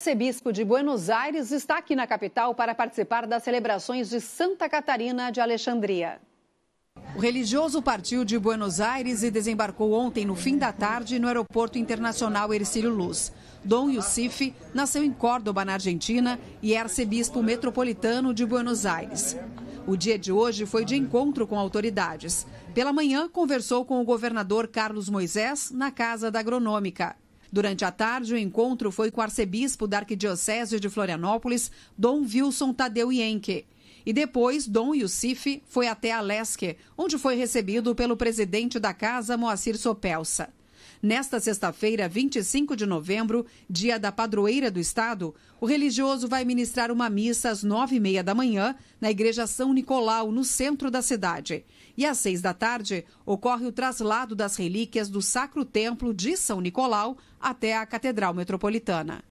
Arcebispo de Buenos Aires está aqui na capital para participar das celebrações de Santa Catarina de Alexandria. O religioso partiu de Buenos Aires e desembarcou ontem no fim da tarde no Aeroporto Internacional Ercílio Luz. Dom Yusif nasceu em Córdoba, na Argentina, e é arcebispo metropolitano de Buenos Aires. O dia de hoje foi de encontro com autoridades. Pela manhã, conversou com o governador Carlos Moisés na Casa da Agronômica. Durante a tarde, o encontro foi com o arcebispo da Arquidiocese de Florianópolis, Dom Wilson Tadeu Yenke. E depois, Dom Yusif foi até a onde foi recebido pelo presidente da casa, Moacir Sopelsa. Nesta sexta-feira, 25 de novembro, dia da padroeira do Estado, o religioso vai ministrar uma missa às nove e meia da manhã na Igreja São Nicolau, no centro da cidade. E às seis da tarde, ocorre o traslado das relíquias do Sacro Templo de São Nicolau até a Catedral Metropolitana.